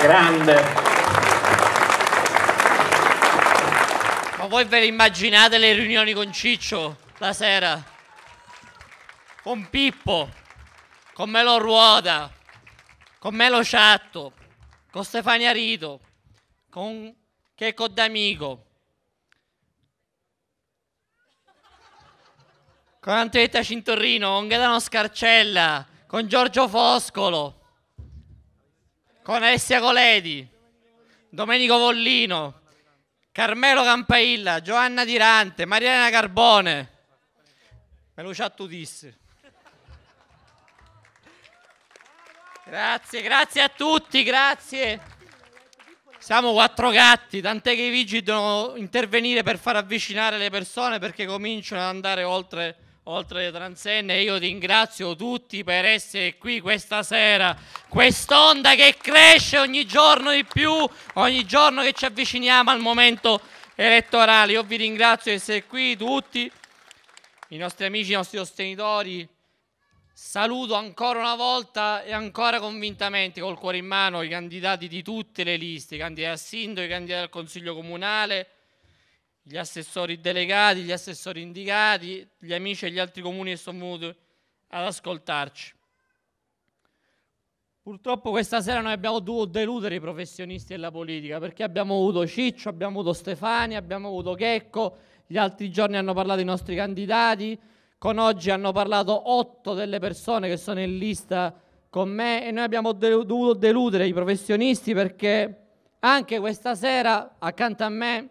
Grande. Ma voi ve le immaginate le riunioni con Ciccio la sera? Con Pippo, con Melo Ruota, con Melo Ciatto, con Stefania Rito, con Checco D'Amico, con Antonietta Cintorrino, con Gaetano Scarcella, con Giorgio Foscolo con Alessia Coledi, Domenico Vollino, Carmelo Campailla, Giovanna Tirante, Mariana Carbone. Melucia lo Grazie, grazie a tutti, grazie. Siamo quattro gatti, tant'è che i vigili devono intervenire per far avvicinare le persone perché cominciano ad andare oltre oltre le transenne, io ringrazio tutti per essere qui questa sera. Quest'onda che cresce ogni giorno di più, ogni giorno che ci avviciniamo al momento elettorale. Io vi ringrazio di essere qui tutti, i nostri amici, i nostri sostenitori. Saluto ancora una volta e ancora convintamente col cuore in mano i candidati di tutte le liste, i candidati al sindaco, i candidati al consiglio comunale, gli assessori delegati, gli assessori indicati, gli amici e gli altri comuni che sono venuti ad ascoltarci. Purtroppo questa sera noi abbiamo dovuto deludere i professionisti della politica perché abbiamo avuto Ciccio, abbiamo avuto Stefani, abbiamo avuto Checco, gli altri giorni hanno parlato i nostri candidati, con oggi hanno parlato otto delle persone che sono in lista con me e noi abbiamo del dovuto deludere i professionisti perché anche questa sera accanto a me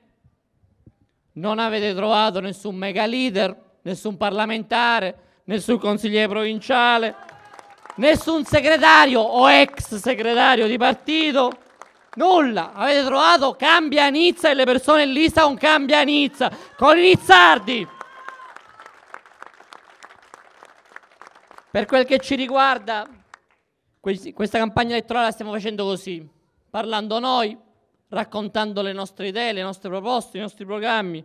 non avete trovato nessun mega leader, nessun parlamentare, nessun consigliere provinciale, nessun segretario o ex segretario di partito. Nulla, avete trovato cambia Nizza e le persone in lista con cambia Nizza, con i Nizzardi. Per quel che ci riguarda, questa campagna elettorale la stiamo facendo così, parlando noi, raccontando le nostre idee, le nostre proposte, i nostri programmi,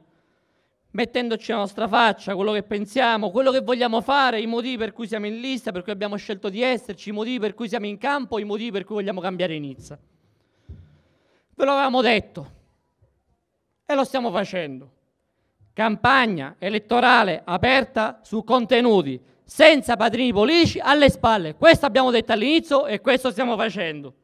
mettendoci la nostra faccia, quello che pensiamo, quello che vogliamo fare, i motivi per cui siamo in lista, per cui abbiamo scelto di esserci, i motivi per cui siamo in campo, i motivi per cui vogliamo cambiare inizio. Ve lo avevamo detto e lo stiamo facendo. Campagna elettorale aperta su contenuti, senza padrini politici alle spalle. Questo abbiamo detto all'inizio e questo stiamo facendo.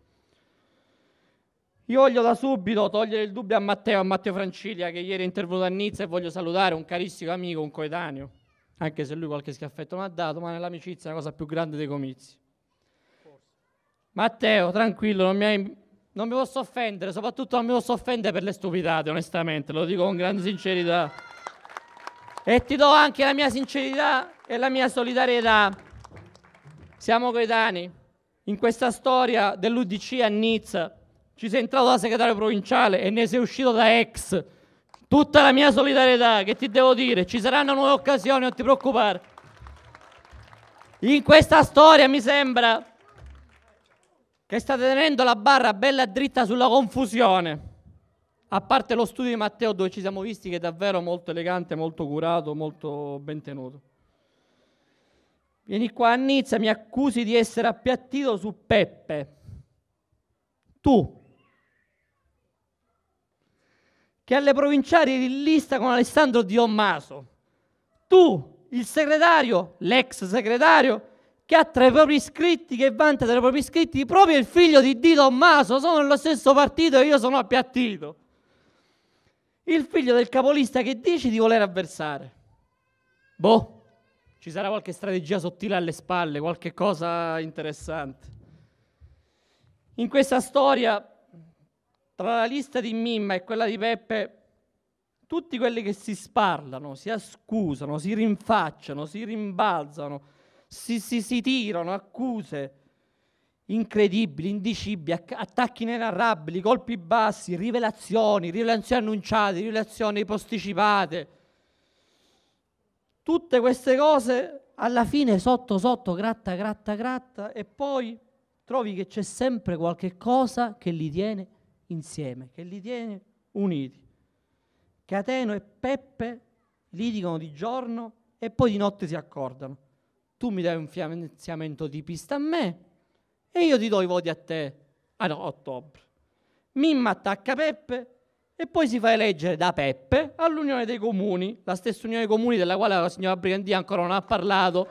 Io voglio da subito togliere il dubbio a Matteo, a Matteo Francilia, che ieri è intervenuto a Nizza e voglio salutare un carissimo amico, un coetaneo, anche se lui qualche schiaffetto mi ha dato, ma nell'amicizia è la cosa più grande dei comizi. Forse. Matteo, tranquillo, non mi, hai, non mi posso offendere, soprattutto non mi posso offendere per le stupidate, onestamente, lo dico con grande sincerità. E ti do anche la mia sincerità e la mia solidarietà. Siamo coetanei. In questa storia dell'UDC a Nizza ci sei entrato da segretario provinciale e ne sei uscito da ex. Tutta la mia solidarietà, che ti devo dire, ci saranno nuove occasioni, non ti preoccupare. In questa storia mi sembra che state tenendo la barra bella dritta sulla confusione. A parte lo studio di Matteo dove ci siamo visti che è davvero molto elegante, molto curato, molto ben tenuto. Vieni qua a Nizza, mi accusi di essere appiattito su Peppe. Tu, che alle provinciali eri in lista con Alessandro Dionmaso. Tu, il segretario, l'ex segretario, che ha tra i propri iscritti, che vanta tra i propri iscritti, proprio il figlio di Di Tommaso, sono nello stesso partito e io sono appiattito. Il figlio del capolista che dici di voler avversare. Boh, ci sarà qualche strategia sottile alle spalle, qualche cosa interessante. In questa storia tra la lista di Mimma e quella di Peppe, tutti quelli che si sparlano, si ascusano, si rinfacciano, si rimbalzano, si, si, si tirano accuse incredibili, indicibili, attacchi inenarrabili, colpi bassi, rivelazioni, rivelazioni annunciate, rivelazioni posticipate. Tutte queste cose alla fine sotto sotto gratta gratta gratta e poi trovi che c'è sempre qualche cosa che li tiene insieme, che li tiene uniti. Cateno e Peppe litigano di giorno e poi di notte si accordano. Tu mi dai un finanziamento di pista a me e io ti do i voti a te ad ah, ottobre. Mimma attacca Peppe e poi si fa eleggere da Peppe all'Unione dei Comuni, la stessa Unione dei Comuni della quale la signora Brigandia ancora non ha parlato,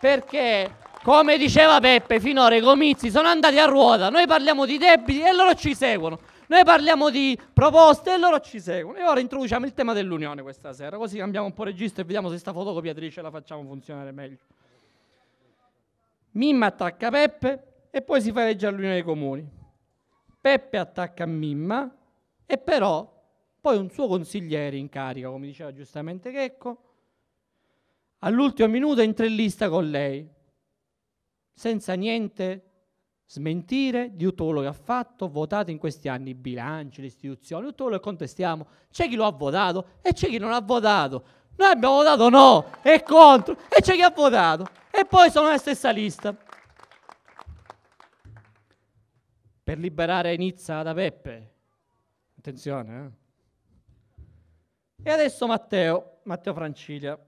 perché come diceva Peppe, finora i comizi sono andati a ruota, noi parliamo di debiti e loro ci seguono. Noi parliamo di proposte e loro ci seguono. E ora introduciamo il tema dell'unione questa sera, così cambiamo un po' registro e vediamo se sta fotocopiatrice la facciamo funzionare meglio. Mimma attacca Peppe e poi si fa fareggia all'unione dei comuni. Peppe attacca Mimma e però poi un suo consigliere in carica, come diceva giustamente Checco, all'ultimo minuto entra in lista con lei, senza niente smentire di tutto quello che ha fatto, votato in questi anni i bilanci, le istituzioni, tutto quello che contestiamo. C'è chi lo ha votato e c'è chi non ha votato. Noi abbiamo votato no e contro e c'è chi ha votato e poi sono nella stessa lista. Per liberare Nizza da Peppe. Attenzione, eh. E adesso Matteo, Matteo Francilia,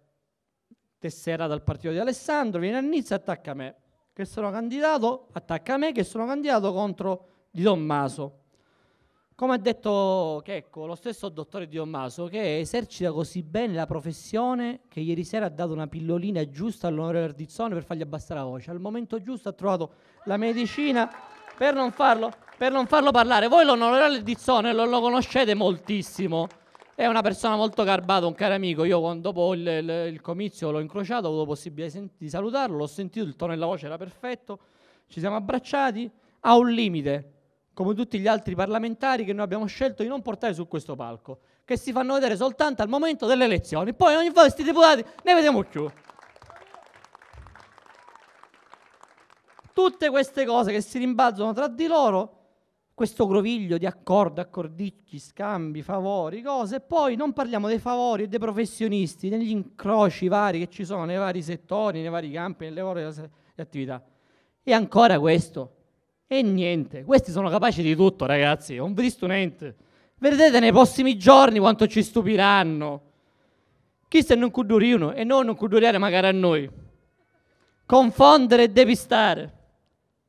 tessera dal partito di Alessandro, viene a Nizza e attacca a me che sono candidato, attacca a me che sono candidato contro Di Tommaso. Come ha detto Checco, lo stesso dottore Di Tommaso, che esercita così bene la professione che ieri sera ha dato una pillolina giusta all'onorevole Ardizzone per fargli abbassare la voce. Al momento giusto ha trovato la medicina per non farlo, per non farlo parlare. Voi l'onorevole Ardizzone lo, lo conoscete moltissimo. È una persona molto garbata, un caro amico. Io dopo il, il, il comizio l'ho incrociato, ho avuto possibilità di salutarlo, l'ho sentito, il tono della voce era perfetto, ci siamo abbracciati. Ha un limite, come tutti gli altri parlamentari che noi abbiamo scelto di non portare su questo palco, che si fanno vedere soltanto al momento delle elezioni. Poi ogni volta questi deputati ne vediamo più. Tutte queste cose che si rimbalzano tra di loro questo groviglio di accordi, accordicchi, scambi, favori, cose, e poi non parliamo dei favori e dei professionisti, degli incroci vari che ci sono nei vari settori, nei vari campi, nelle varie attività. E ancora questo. E niente, questi sono capaci di tutto, ragazzi, non vi niente. Vedrete nei prossimi giorni quanto ci stupiranno. Chi se non cudurino e noi non cuduriare magari a noi. Confondere e depistare.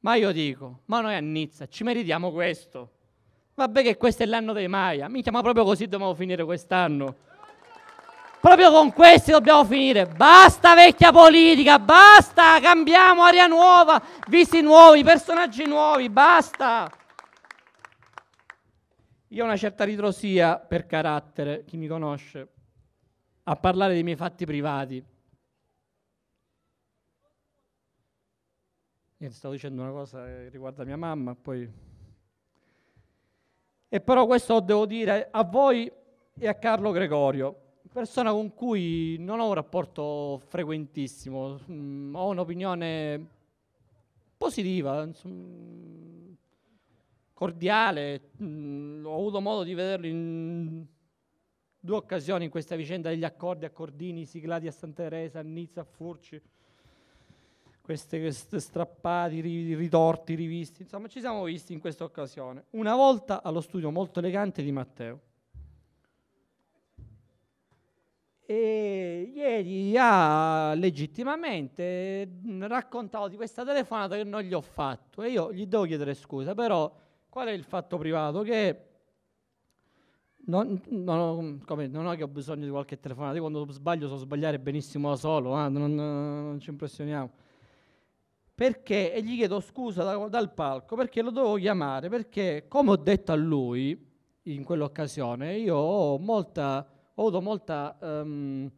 Ma io dico, ma noi a Nizza ci meritiamo questo. Vabbè che questo è l'anno dei Maya, minchia, ma proprio così dobbiamo finire quest'anno. Proprio con questi dobbiamo finire. Basta vecchia politica, basta, cambiamo aria nuova, visi nuovi, personaggi nuovi, basta. Io ho una certa ritrosia per carattere, chi mi conosce, a parlare dei miei fatti privati. stavo dicendo una cosa che riguarda mia mamma, poi... E però questo devo dire a voi e a Carlo Gregorio, persona con cui non ho un rapporto frequentissimo, mh, mm, ho un'opinione positiva, insomma, cordiale, mh, mm, ho avuto modo di vederlo in due occasioni in questa vicenda degli accordi, a Cordini, siglati a Santa Teresa, a Nizza, a Furci queste, queste strappati, ritorti, rivisti, insomma ci siamo visti in questa occasione, una volta allo studio molto elegante di Matteo. E ieri ha ah, legittimamente raccontato di questa telefonata che non gli ho fatto e io gli devo chiedere scusa, però qual è il fatto privato? Che non, non, ho, come, non ho, bisogno di qualche telefonata, io quando sbaglio so sbagliare benissimo da solo, eh? non, non, ci impressioniamo perché, e gli chiedo scusa da, dal palco perché lo dovevo chiamare, perché come ho detto a lui in quell'occasione, io ho, molta, ho avuto molta... Um,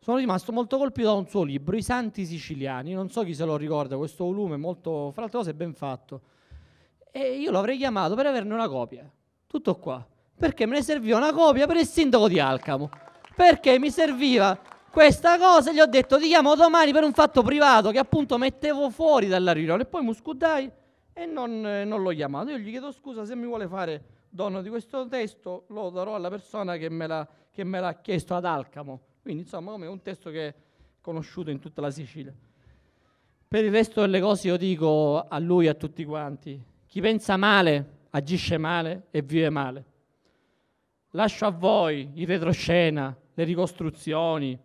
sono rimasto molto colpito da un suo libro, I Santi Siciliani, non so chi se lo ricorda, questo volume molto, fra le altre cose, ben fatto. E io l'avrei chiamato per averne una copia, tutto qua, perché me ne serviva una copia per il sindaco di Alcamo, perché mi serviva questa cosa gli ho detto ti chiamo domani per un fatto privato che appunto mettevo fuori dalla riunione e poi Muscudai e non, eh, non l'ho chiamato. Io gli chiedo scusa se mi vuole fare dono di questo testo, lo darò alla persona che me, l'ha, che me l'ha chiesto ad Alcamo. Quindi insomma come un testo che è conosciuto in tutta la Sicilia. Per il resto delle cose io dico a lui e a tutti quanti, chi pensa male agisce male e vive male. Lascio a voi il retroscena, le ricostruzioni,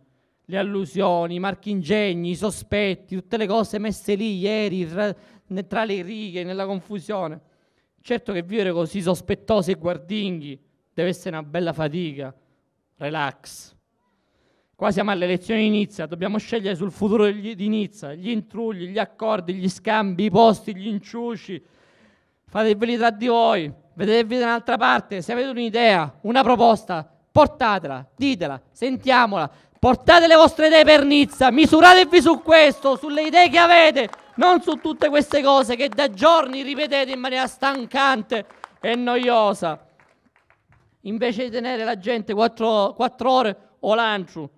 le allusioni, i marchingegni, i sospetti, tutte le cose messe lì ieri tra, tra le righe, nella confusione. Certo che vivere così sospettosi e guardinghi deve essere una bella fatica. Relax. Qua siamo alle elezioni di Nizza, dobbiamo scegliere sul futuro di Nizza, gli intrugli, gli accordi, gli scambi, i posti, gli inciuci. Fateveli tra di voi, vedetevi da un'altra parte, se avete un'idea, una proposta, portatela, ditela, sentiamola, Portate le vostre idee per Nizza, misuratevi su questo, sulle idee che avete, non su tutte queste cose che da giorni ripetete in maniera stancante e noiosa. Invece di tenere la gente 4, 4 ore o lancio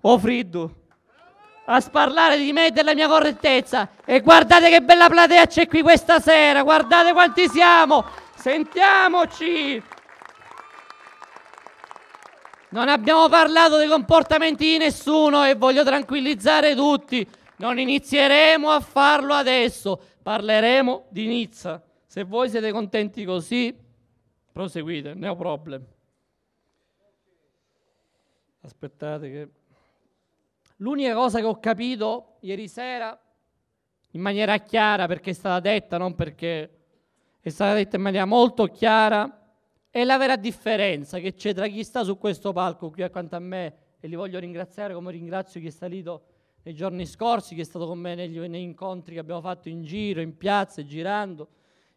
o Friddu a sparlare di me e della mia correttezza. E guardate che bella platea c'è qui questa sera, guardate quanti siamo, sentiamoci. Non abbiamo parlato dei comportamenti di nessuno e voglio tranquillizzare tutti. Non inizieremo a farlo adesso, parleremo di Nizza. Se voi siete contenti così, proseguite, ne ho problem. Aspettate che... L'unica cosa che ho capito ieri sera, in maniera chiara, perché è stata detta, non perché è stata detta in maniera molto chiara, è la vera differenza che c'è tra chi sta su questo palco qui accanto a me e li voglio ringraziare come ringrazio chi è salito nei giorni scorsi, chi è stato con me negli, negli incontri che abbiamo fatto in giro, in piazze, girando,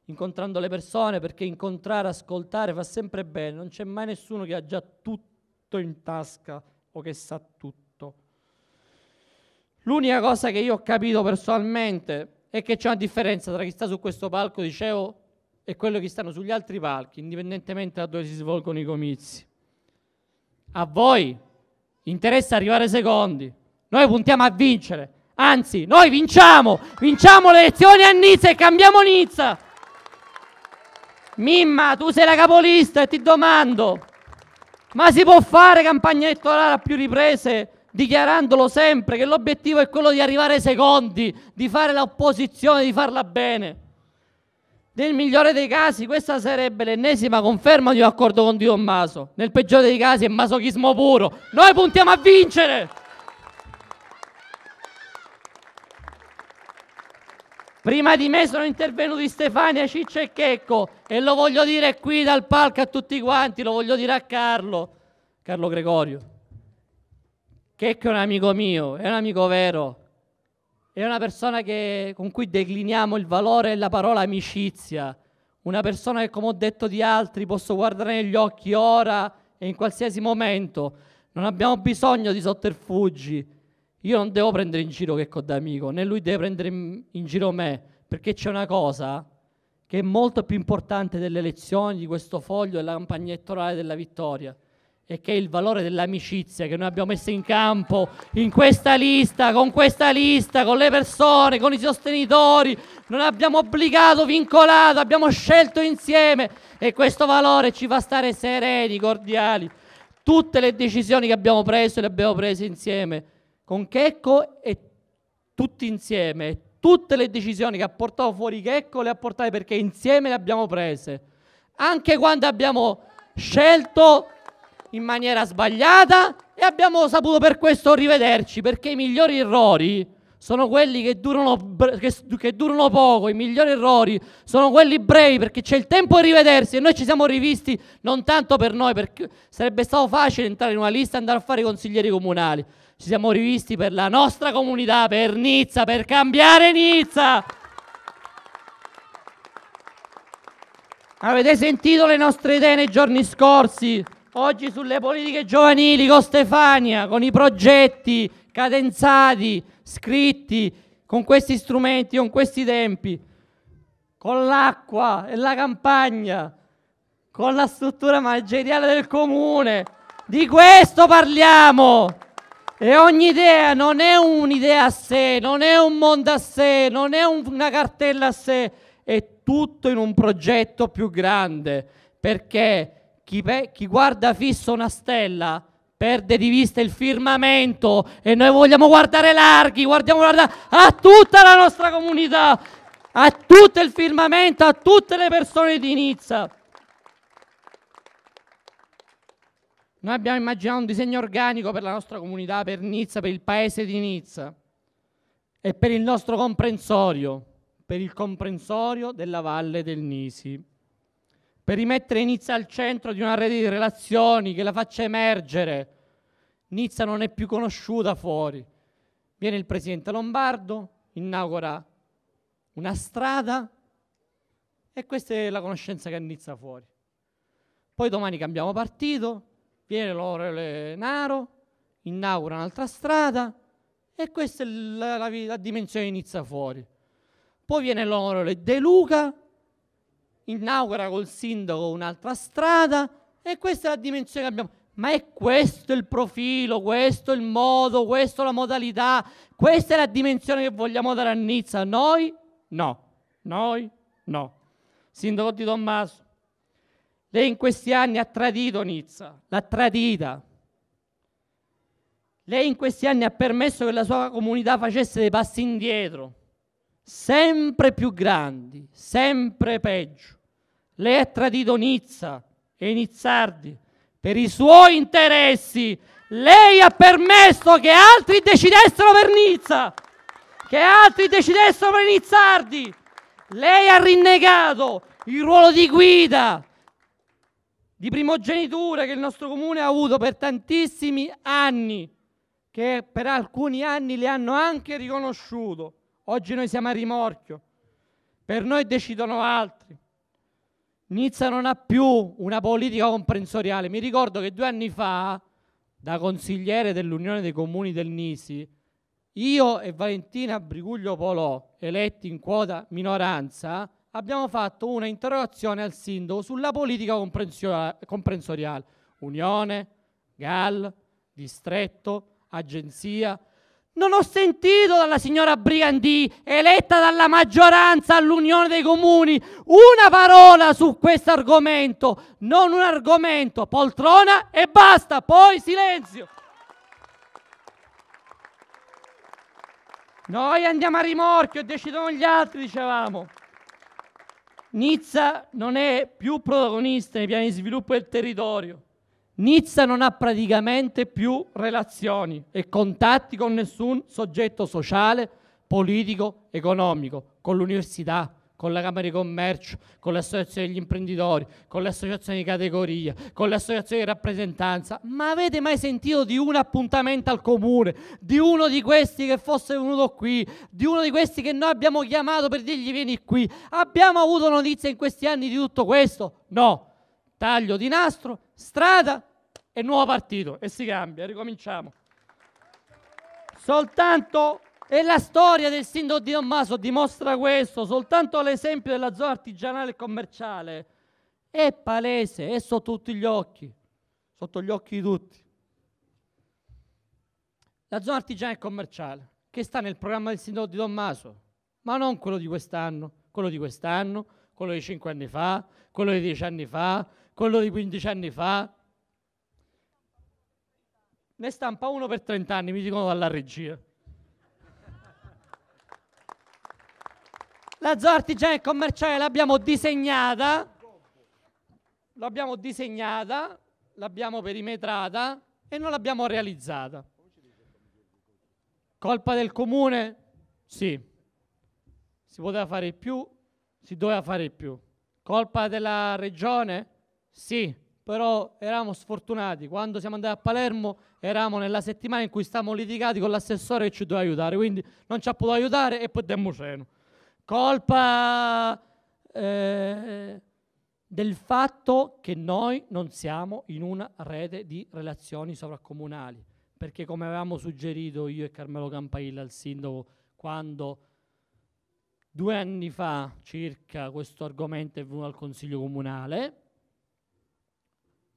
incontrando le persone, perché incontrare, ascoltare fa sempre bene, non c'è mai nessuno che ha già tutto in tasca o che sa tutto. L'unica cosa che io ho capito personalmente è che c'è una differenza tra chi sta su questo palco, dicevo, e quello che stanno sugli altri palchi, indipendentemente da dove si svolgono i comizi. A voi interessa arrivare secondi. Noi puntiamo a vincere. Anzi, noi vinciamo! Vinciamo le elezioni a Nizza e cambiamo Nizza! Mimma, tu sei la capolista e ti domando, ma si può fare campagna elettorale a più riprese dichiarandolo sempre che l'obiettivo è quello di arrivare secondi, di fare l'opposizione, di farla bene? Nel migliore dei casi questa sarebbe l'ennesima conferma di un accordo con Dio Maso. Nel peggiore dei casi è masochismo puro. Noi puntiamo a vincere! Prima di me sono intervenuti Stefania, Ciccio e Checco e lo voglio dire qui dal palco a tutti quanti, lo voglio dire a Carlo, Carlo Gregorio. Checco è un amico mio, è un amico vero, è una persona che, con cui decliniamo il valore e la parola amicizia. Una persona che, come ho detto di altri, posso guardare negli occhi ora e in qualsiasi momento. Non abbiamo bisogno di sotterfugi. Io non devo prendere in giro che d'amico, né lui deve prendere in giro me, perché c'è una cosa che è molto più importante delle elezioni, di questo foglio, e della campagna elettorale della vittoria e che è il valore dell'amicizia che noi abbiamo messo in campo in questa lista, con questa lista, con le persone, con i sostenitori. Non abbiamo obbligato, vincolato, abbiamo scelto insieme e questo valore ci fa stare sereni, cordiali. Tutte le decisioni che abbiamo preso le abbiamo prese insieme, con Checco e tutti insieme. Tutte le decisioni che ha portato fuori Checco le ha portate perché insieme le abbiamo prese. Anche quando abbiamo scelto in maniera sbagliata e abbiamo saputo per questo rivederci, perché i migliori errori sono quelli che durano, che, che durano poco, i migliori errori sono quelli brevi, perché c'è il tempo di rivedersi e noi ci siamo rivisti non tanto per noi, perché sarebbe stato facile entrare in una lista e andare a fare i consiglieri comunali. Ci siamo rivisti per la nostra comunità, per Nizza, per cambiare Nizza. Avete sentito le nostre idee nei giorni scorsi? oggi sulle politiche giovanili con Stefania, con i progetti cadenzati, scritti, con questi strumenti, con questi tempi, con l'acqua e la campagna, con la struttura manageriale del comune. Di questo parliamo! E ogni idea non è un'idea a sé, non è un mondo a sé, non è una cartella a sé, è tutto in un progetto più grande, perché chi, pe- chi guarda fisso una stella perde di vista il firmamento e noi vogliamo guardare larghi, guardiamo guarda- a tutta la nostra comunità, a tutto il firmamento, a tutte le persone di Nizza. Noi abbiamo immaginato un disegno organico per la nostra comunità, per Nizza, per il paese di Nizza e per il nostro comprensorio, per il comprensorio della Valle del Nisi per rimettere Nizza al centro di una rete di relazioni che la faccia emergere. Nizza non è più conosciuta fuori. Viene il presidente Lombardo, inaugura una strada e questa è la conoscenza che è Nizza fuori. Poi domani cambiamo partito, viene l'Orele Naro, inaugura un'altra strada e questa è la, la, la dimensione di Nizza fuori. Poi viene l'Orele De Luca, inaugura col sindaco un'altra strada e questa è la dimensione che abbiamo. Ma è questo il profilo, questo il modo, questa la modalità, questa è la dimensione che vogliamo dare a Nizza. Noi no, noi no. Sindaco Di Tommaso, lei in questi anni ha tradito Nizza, l'ha tradita. Lei in questi anni ha permesso che la sua comunità facesse dei passi indietro, sempre più grandi, sempre peggio. Lei ha tradito Nizza e Nizzardi per i suoi interessi. Lei ha permesso che altri decidessero per Nizza, che altri decidessero per Nizzardi. Lei ha rinnegato il ruolo di guida, di primogenitura che il nostro comune ha avuto per tantissimi anni, che per alcuni anni le hanno anche riconosciuto. Oggi noi siamo a rimorchio, per noi decidono altri. Nizza non ha più una politica comprensoriale. Mi ricordo che due anni fa, da consigliere dell'Unione dei Comuni del Nisi, io e Valentina Briguglio Polò, eletti in quota minoranza, abbiamo fatto una interrogazione al sindaco sulla politica comprensoriale. Unione, GAL, distretto, agenzia. Non ho sentito dalla signora Brigandì, eletta dalla maggioranza all'Unione dei Comuni, una parola su questo argomento. Non un argomento, poltrona e basta, poi silenzio. Noi andiamo a rimorchio e decidono gli altri, dicevamo. Nizza non è più protagonista nei piani di sviluppo del territorio. Nizza non ha praticamente più relazioni e contatti con nessun soggetto sociale, politico, economico, con l'università, con la Camera di Commercio, con l'associazione degli imprenditori, con l'associazione di categoria, con l'associazione di rappresentanza. Ma avete mai sentito di un appuntamento al comune, di uno di questi che fosse venuto qui, di uno di questi che noi abbiamo chiamato per dirgli vieni qui? Abbiamo avuto notizie in questi anni di tutto questo? No taglio di nastro, strada e nuovo partito. E si cambia, ricominciamo. Soltanto, e la storia del sindaco di Tommaso dimostra questo, soltanto l'esempio della zona artigianale e commerciale è palese, è sotto tutti gli occhi, sotto gli occhi di tutti. La zona artigianale e commerciale, che sta nel programma del sindaco di Tommaso, ma non quello di quest'anno, quello di quest'anno, quello di cinque anni fa, quello di dieci anni fa, quello di 15 anni fa? Ne stampa uno per 30 anni, mi dicono dalla regia. La zona artigiana e commerciale l'abbiamo disegnata, l'abbiamo disegnata, l'abbiamo perimetrata e non l'abbiamo realizzata. Colpa del comune? Sì. Si poteva fare più, si doveva fare più. Colpa della regione? Sì, però eravamo sfortunati. Quando siamo andati a Palermo eravamo nella settimana in cui stavamo litigati con l'assessore che ci doveva aiutare, quindi non ci ha potuto aiutare e poi Demmo Ceno. Colpa eh, del fatto che noi non siamo in una rete di relazioni sovracomunali, perché come avevamo suggerito io e Carmelo Campailla al sindaco quando due anni fa circa questo argomento è venuto al Consiglio Comunale,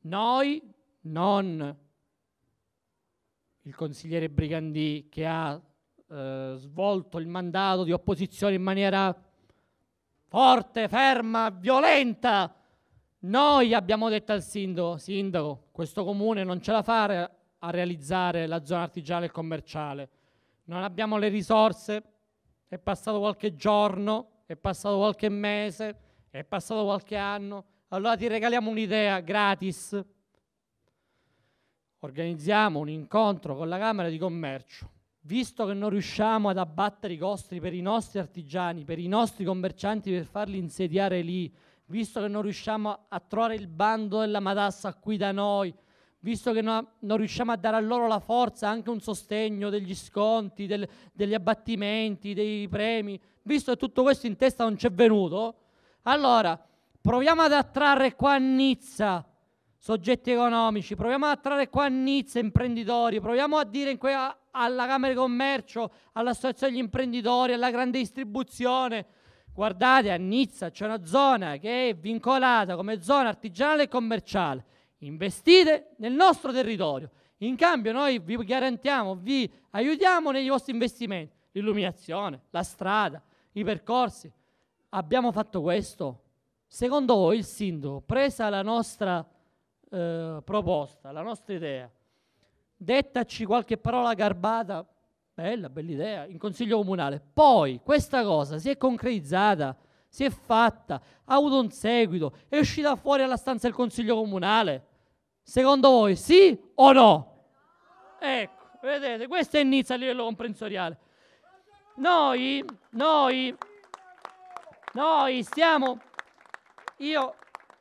noi non il consigliere Brigandì che ha eh, svolto il mandato di opposizione in maniera forte, ferma, violenta. Noi abbiamo detto al sindaco, sindaco, questo comune non ce la fa a realizzare la zona artigianale e commerciale. Non abbiamo le risorse, è passato qualche giorno, è passato qualche mese, è passato qualche anno, allora ti regaliamo un'idea gratis. Organizziamo un incontro con la Camera di Commercio. Visto che non riusciamo ad abbattere i costi per i nostri artigiani, per i nostri commercianti, per farli insediare lì, visto che non riusciamo a trovare il bando della matassa qui da noi, visto che no, non riusciamo a dare a loro la forza, anche un sostegno degli sconti, del, degli abbattimenti, dei premi, visto che tutto questo in testa non ci è venuto, allora Proviamo ad attrarre qua a Nizza soggetti economici, proviamo ad attrarre qua a Nizza imprenditori, proviamo a dire que- alla Camera di Commercio, all'Associazione degli imprenditori, alla grande distribuzione, guardate a Nizza c'è una zona che è vincolata come zona artigianale e commerciale, investite nel nostro territorio, in cambio noi vi garantiamo, vi aiutiamo negli vostri investimenti, l'illuminazione, la strada, i percorsi. Abbiamo fatto questo? Secondo voi il sindaco, presa la nostra eh, proposta, la nostra idea, dettaci qualche parola garbata, bella, bella idea, in consiglio comunale, poi questa cosa si è concretizzata, si è fatta, ha avuto un seguito, è uscita fuori alla stanza del consiglio comunale, secondo voi sì o no? Ecco, vedete, questo è inizio a livello comprensoriale. Noi, noi, noi stiamo io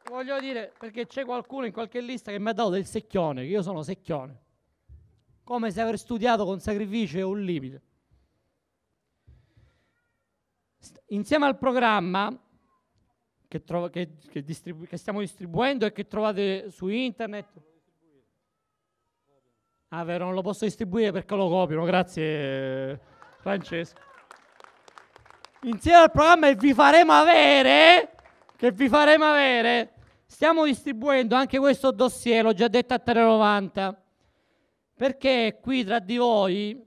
voglio dire, perché c'è qualcuno in qualche lista che mi ha dato del secchione, che io sono secchione, come se aver studiato con sacrificio è un limite. Insieme al programma che, trova, che, che, distribu- che stiamo distribuendo e che trovate su internet, Ah, vero, non lo posso distribuire perché lo copiano. Grazie, Francesco. Insieme al programma e vi faremo avere che vi faremo avere, stiamo distribuendo anche questo dossier, l'ho già detto a 390, perché qui tra di voi,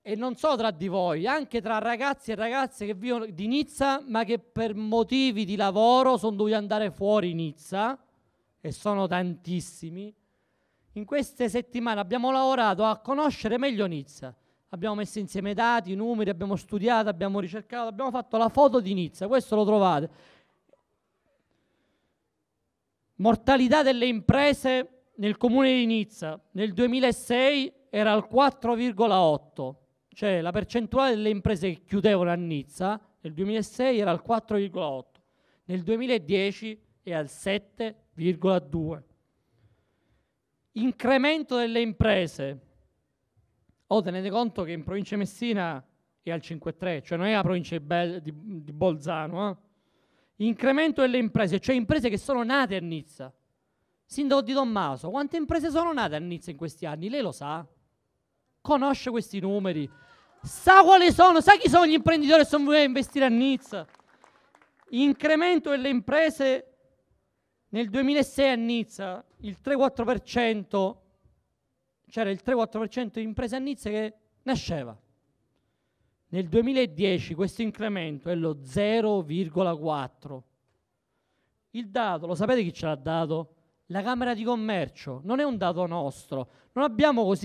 e non solo tra di voi, anche tra ragazzi e ragazze che vivono di Nizza, ma che per motivi di lavoro sono dovuti andare fuori Nizza, e sono tantissimi, in queste settimane abbiamo lavorato a conoscere meglio Nizza abbiamo messo insieme dati, numeri, abbiamo studiato, abbiamo ricercato, abbiamo fatto la foto di Nizza, questo lo trovate. Mortalità delle imprese nel comune di Nizza nel 2006 era al 4,8, cioè la percentuale delle imprese che chiudevano a Nizza nel 2006 era al 4,8, nel 2010 è al 7,2. Incremento delle imprese oh, tenete conto che in provincia di Messina è al 5,3, cioè non è la provincia di, Bel, di, di Bolzano. Eh? Incremento delle imprese, cioè imprese che sono nate a Nizza. Sindaco Di Tommaso, quante imprese sono nate a Nizza in questi anni? Lei lo sa? Conosce questi numeri? Sa quali sono? Sa chi sono gli imprenditori che sono venuti a investire a Nizza? Incremento delle imprese nel 2006 a Nizza, il 3-4%, c'era il 3-4% di imprese a Nizza che nasceva. Nel 2010 questo incremento è lo 0,4. Il dato, lo sapete chi ce l'ha dato? La Camera di Commercio, non è un dato nostro. Non,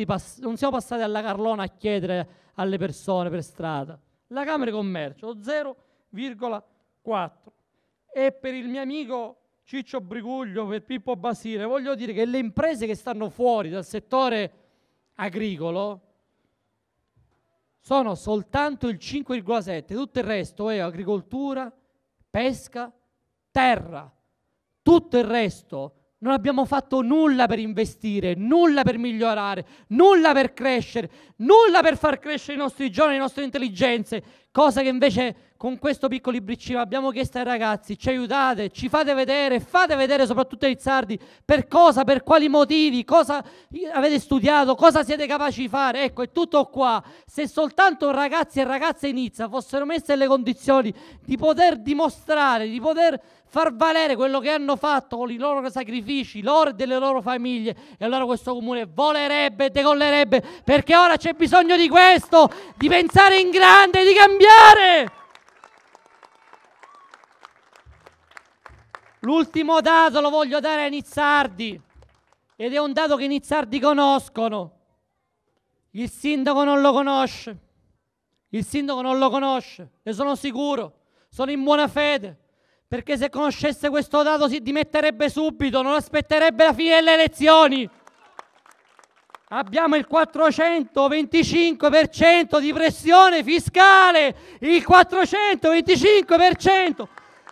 pass- non siamo passati alla Carlona a chiedere alle persone per strada. La Camera di Commercio, lo 0,4. E per il mio amico Ciccio Briguglio, per Pippo Basile, voglio dire che le imprese che stanno fuori dal settore agricolo sono soltanto il 5,7, tutto il resto è agricoltura, pesca, terra, tutto il resto. Non abbiamo fatto nulla per investire, nulla per migliorare, nulla per crescere, nulla per far crescere i nostri giovani, le nostre intelligenze, cosa che invece con questo piccolo libricino abbiamo chiesto ai ragazzi, ci aiutate, ci fate vedere, fate vedere soprattutto ai Zardi per cosa, per quali motivi, cosa avete studiato, cosa siete capaci di fare. Ecco, è tutto qua. Se soltanto ragazzi e ragazze inizia fossero messe nelle condizioni di poter dimostrare, di poter far valere quello che hanno fatto con i loro sacrifici, loro e delle loro famiglie. E allora questo comune volerebbe, decollerebbe, perché ora c'è bisogno di questo, di pensare in grande, di cambiare. L'ultimo dato lo voglio dare ai Nizzardi ed è un dato che i Nizzardi conoscono. Il sindaco non lo conosce. Il sindaco non lo conosce, e sono sicuro. Sono in buona fede. Perché se conoscesse questo dato si dimetterebbe subito, non aspetterebbe la fine delle elezioni. Abbiamo il 425% di pressione fiscale, il 425%.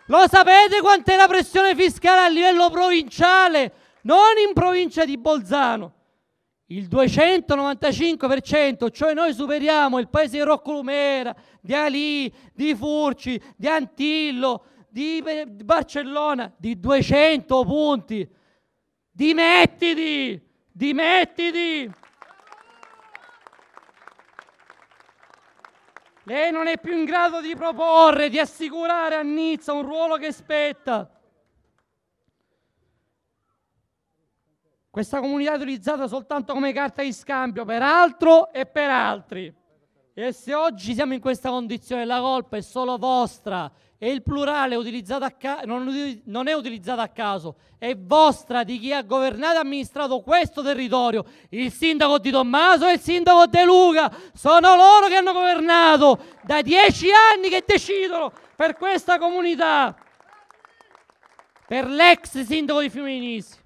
Lo sapete quant'è la pressione fiscale a livello provinciale? Non in provincia di Bolzano. Il 295%, cioè noi superiamo il paese di Roccolumera, di Ali, di Furci, di Antillo, di Barcellona di 200 punti. Dimettiti! Dimettiti! Lei non è più in grado di proporre, di assicurare a Nizza un ruolo che spetta. Questa comunità è utilizzata soltanto come carta di scambio per altro e per altri. E se oggi siamo in questa condizione, la colpa è solo vostra e il plurale ca- non, non, è utilizzato a caso, è vostra di chi ha governato e amministrato questo territorio. Il sindaco di Tommaso e il sindaco De Luca sono loro che hanno governato da dieci anni che decidono per questa comunità, per l'ex sindaco di Fiuminisi.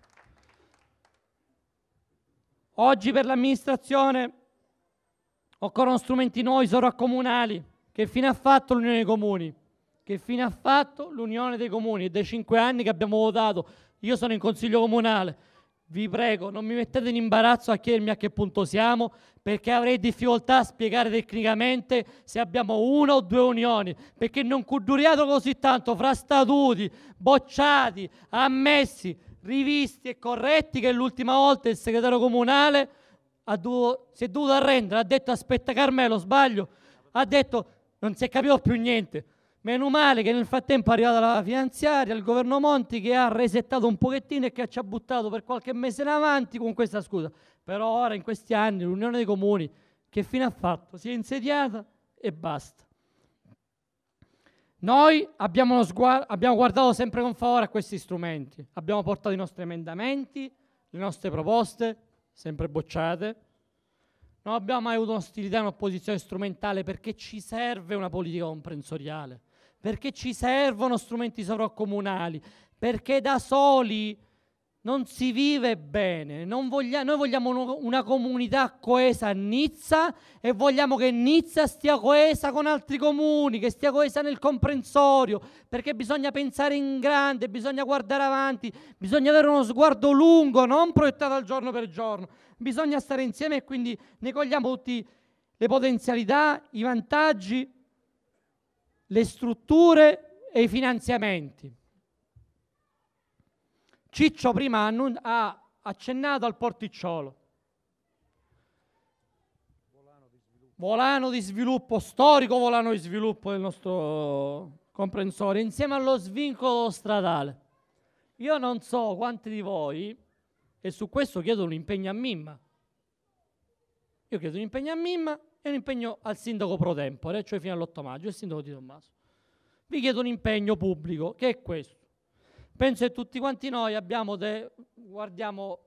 Oggi per l'amministrazione occorrono strumenti nuovi sovracomunali che fine ha fatto l'Unione dei Comuni che fine ha fatto l'Unione dei Comuni? È dai cinque anni che abbiamo votato. Io sono in consiglio comunale. Vi prego, non mi mettete in imbarazzo a chiedermi a che punto siamo, perché avrei difficoltà a spiegare tecnicamente se abbiamo una o due unioni, perché non cuduriato così tanto fra statuti, bocciati, ammessi, rivisti e corretti che l'ultima volta il segretario comunale dovuto, si è dovuto arrendere, ha detto aspetta Carmelo, sbaglio, ha detto non si è capito più niente. Meno male che nel frattempo è arrivata la finanziaria, il governo Monti che ha resettato un pochettino e che ci ha buttato per qualche mese in avanti con questa scusa. Però ora in questi anni l'Unione dei Comuni che fine ha fatto? Si è insediata e basta. Noi abbiamo, abbiamo guardato sempre con favore a questi strumenti, abbiamo portato i nostri emendamenti, le nostre proposte, sempre bocciate. Non abbiamo mai avuto un'ostilità, un'opposizione strumentale perché ci serve una politica comprensoriale perché ci servono strumenti sovracomunali, perché da soli non si vive bene. Voglia, noi vogliamo una comunità coesa a Nizza e vogliamo che Nizza stia coesa con altri comuni, che stia coesa nel comprensorio, perché bisogna pensare in grande, bisogna guardare avanti, bisogna avere uno sguardo lungo, non proiettato al giorno per giorno. Bisogna stare insieme e quindi ne cogliamo tutte le potenzialità, i vantaggi le strutture e i finanziamenti. Ciccio prima ha accennato al porticciolo. Volano di sviluppo, storico volano di sviluppo del nostro comprensore, insieme allo svincolo stradale. Io non so quanti di voi, e su questo chiedo un impegno a Mimma, io chiedo un impegno a Mimma e un impegno al sindaco pro tempore, cioè fino all'8 maggio, il sindaco di Tommaso. Vi chiedo un impegno pubblico, che è questo. Penso che tutti quanti noi abbiamo, de, guardiamo,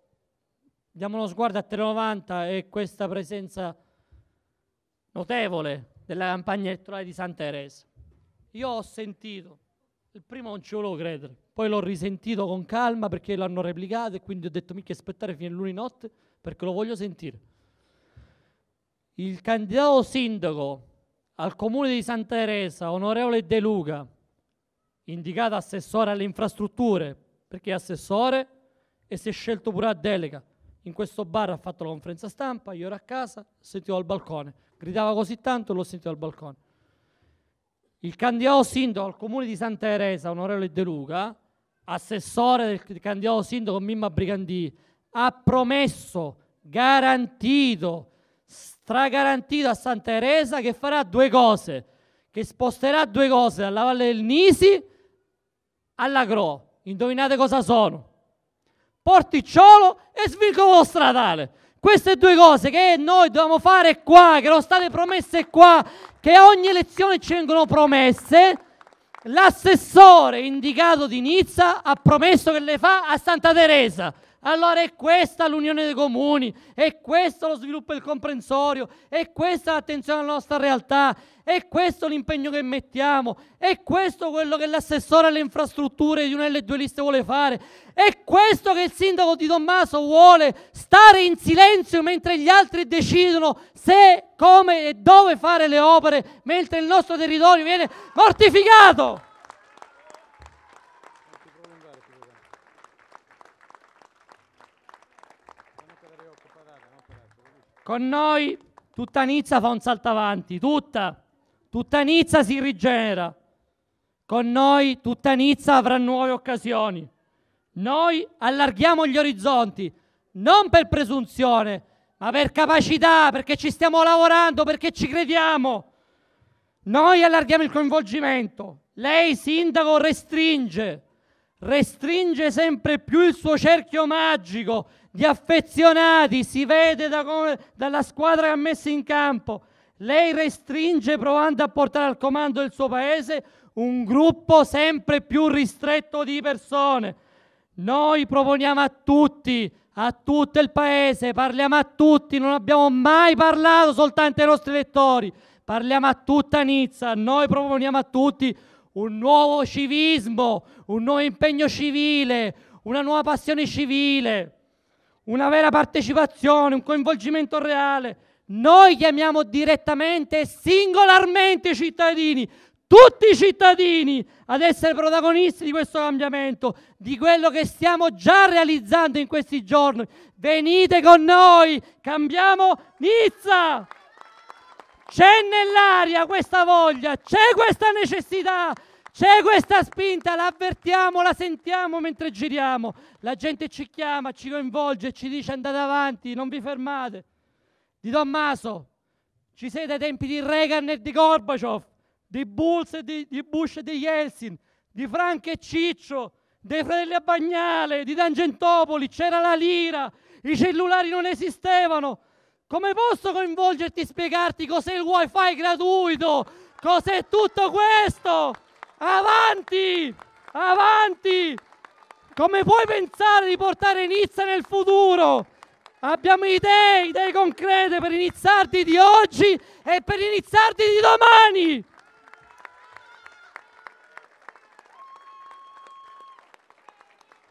diamo uno sguardo a 390 e questa presenza notevole della campagna elettorale di Santa Teresa. Io ho sentito, il primo non ci volevo credere, poi l'ho risentito con calma perché l'hanno replicato e quindi ho detto mica aspettare fino all'una notte perché lo voglio sentire il candidato sindaco al comune di Santa Teresa, onorevole De Luca, indicato assessore alle infrastrutture, perché è assessore e si è scelto pure a delega. In questo bar ha fatto la conferenza stampa, io ero a casa, sentivo al balcone, gridava così tanto, e l'ho sentito al balcone. Il candidato sindaco al comune di Santa Teresa, onorevole De Luca, assessore del candidato sindaco Mimma Brigandì, ha promesso, garantito, stragarantito a Santa Teresa che farà due cose, che sposterà due cose dalla Valle del Nisi alla Gro. Indovinate cosa sono? Porticciolo e svincolo stradale. Queste due cose che noi dobbiamo fare qua, che erano state promesse qua, che a ogni elezione ci vengono promesse, l'assessore indicato di Nizza ha promesso che le fa a Santa Teresa. Allora è questa l'unione dei comuni, è questo lo sviluppo del comprensorio, è questa l'attenzione alla nostra realtà, è questo l'impegno che mettiamo, è questo quello che l'assessore alle infrastrutture di una delle due liste vuole fare, è questo che il sindaco di Tommaso vuole, stare in silenzio mentre gli altri decidono se, come e dove fare le opere, mentre il nostro territorio viene mortificato. Con noi tutta Nizza fa un salto avanti, tutta, tutta Nizza si rigenera. Con noi tutta Nizza avrà nuove occasioni. Noi allarghiamo gli orizzonti, non per presunzione, ma per capacità, perché ci stiamo lavorando, perché ci crediamo. Noi allarghiamo il coinvolgimento. Lei, sindaco, restringe restringe sempre più il suo cerchio magico di affezionati, si vede da come, dalla squadra che ha messo in campo. Lei restringe provando a portare al comando del suo paese un gruppo sempre più ristretto di persone. Noi proponiamo a tutti, a tutto il paese, parliamo a tutti, non abbiamo mai parlato soltanto ai nostri elettori, parliamo a tutta Nizza, noi proponiamo a tutti un nuovo civismo, un nuovo impegno civile, una nuova passione civile, una vera partecipazione, un coinvolgimento reale. Noi chiamiamo direttamente e singolarmente i cittadini, tutti i cittadini, ad essere protagonisti di questo cambiamento, di quello che stiamo già realizzando in questi giorni. Venite con noi, cambiamo Nizza! C'è nell'aria questa voglia, c'è questa necessità, c'è questa spinta, la avvertiamo, la sentiamo mentre giriamo. La gente ci chiama, ci coinvolge, ci dice andate avanti, non vi fermate. Di Tommaso, ci siete ai tempi di Reagan e di Gorbaciov, di, di, di Bush e di Yeltsin, di Franco e Ciccio, dei fratelli a Bagnale, di Tangentopoli, c'era la lira, i cellulari non esistevano. Come posso coinvolgerti e spiegarti cos'è il wifi gratuito? Cos'è tutto questo? Avanti! Avanti! Come puoi pensare di portare Nizza nel futuro? Abbiamo idee, idee concrete per iniziarti di oggi e per iniziarti di domani!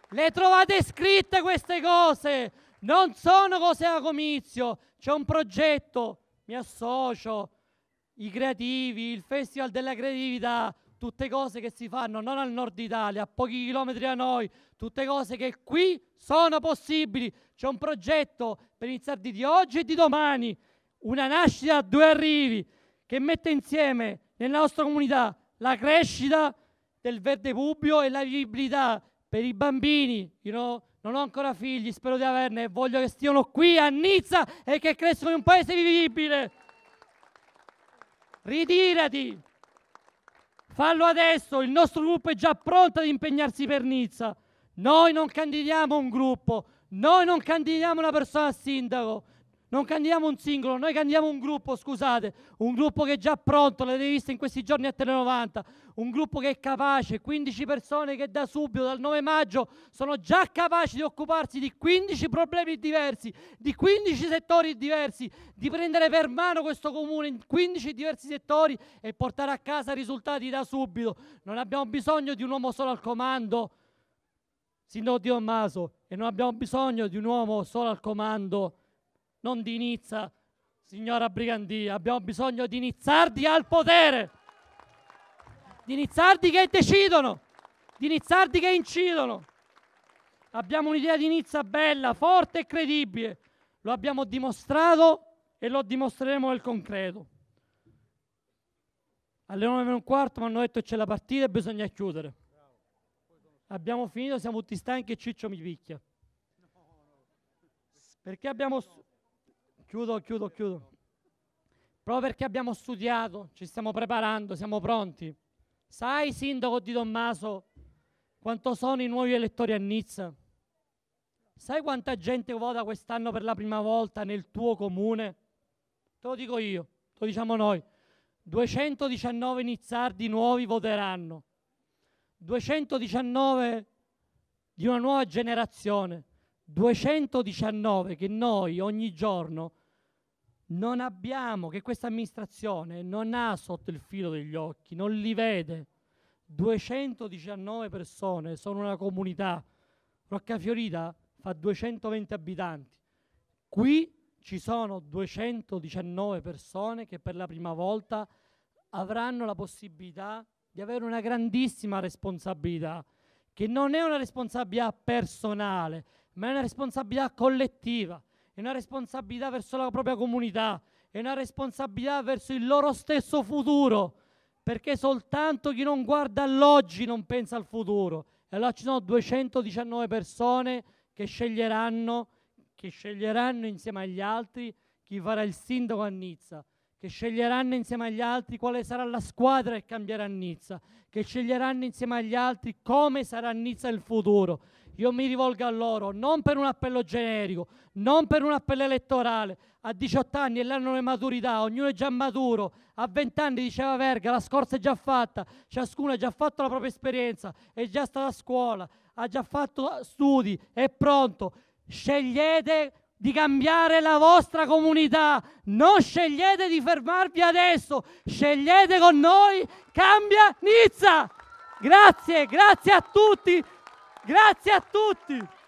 Le trovate scritte queste cose, non sono cose a comizio, c'è un progetto, mi associo, i creativi, il Festival della Creatività, tutte cose che si fanno non al nord Italia, a pochi chilometri da noi, tutte cose che qui sono possibili. C'è un progetto per iniziare di oggi e di domani, una nascita a due arrivi, che mette insieme nella nostra comunità la crescita del verde pubblico e la vivibilità per i bambini, you know, non ho ancora figli, spero di averne e voglio che stiano qui a Nizza e che crescano in un paese vivibile. Ritirati! Fallo adesso, il nostro gruppo è già pronto ad impegnarsi per Nizza. Noi non candidiamo un gruppo, noi non candidiamo una persona a sindaco, non candidiamo un singolo, noi candidiamo un gruppo, scusate, un gruppo che è già pronto, l'avete visto in questi giorni a Tele90, un gruppo che è capace, 15 persone che da subito, dal 9 maggio, sono già capaci di occuparsi di 15 problemi diversi, di 15 settori diversi, di prendere per mano questo comune in 15 diversi settori e portare a casa risultati da subito. Non abbiamo bisogno di un uomo solo al comando, Sindaco Di Tommaso, e non abbiamo bisogno di un uomo solo al comando non di Nizza, signora Brigandia, abbiamo bisogno di Nizzardi al potere, di Nizzardi che decidono, di Nizzardi che incidono. Abbiamo un'idea di Nizza bella, forte e credibile, lo abbiamo dimostrato e lo dimostreremo nel concreto. Alle 9 e un quarto mi hanno detto c'è la partita e bisogna chiudere. Abbiamo finito, siamo tutti stanchi e Ciccio mi picchia. Perché abbiamo Chiudo, chiudo, chiudo. Proprio perché abbiamo studiato, ci stiamo preparando, siamo pronti. Sai, sindaco di Tommaso, quanto sono i nuovi elettori a Nizza? Sai quanta gente vota quest'anno per la prima volta nel tuo comune? Te lo dico io, te lo diciamo noi. 219 nizzardi nuovi voteranno. 219 di una nuova generazione. 219 che noi ogni giorno non abbiamo, che questa amministrazione non ha sotto il filo degli occhi, non li vede. 219 persone sono una comunità. Roccafiorita fa 220 abitanti. Qui ci sono 219 persone che per la prima volta avranno la possibilità di avere una grandissima responsabilità, che non è una responsabilità personale, ma è una responsabilità collettiva una responsabilità verso la propria comunità, è una responsabilità verso il loro stesso futuro, perché soltanto chi non guarda all'oggi non pensa al futuro. E allora ci sono 219 persone che sceglieranno, che sceglieranno insieme agli altri chi farà il sindaco a Nizza che sceglieranno insieme agli altri quale sarà la squadra che cambierà Nizza, che sceglieranno insieme agli altri come sarà Nizza il futuro. Io mi rivolgo a loro non per un appello generico, non per un appello elettorale. A 18 anni e l'hanno della maturità, ognuno è già maturo. A 20 anni diceva Verga, la scorsa è già fatta, ciascuno ha già fatto la propria esperienza, è già stata a scuola, ha già fatto studi, è pronto. Scegliete di cambiare la vostra comunità. Non scegliete di fermarvi adesso, scegliete con noi Cambia Nizza. Grazie, grazie a tutti, grazie a tutti.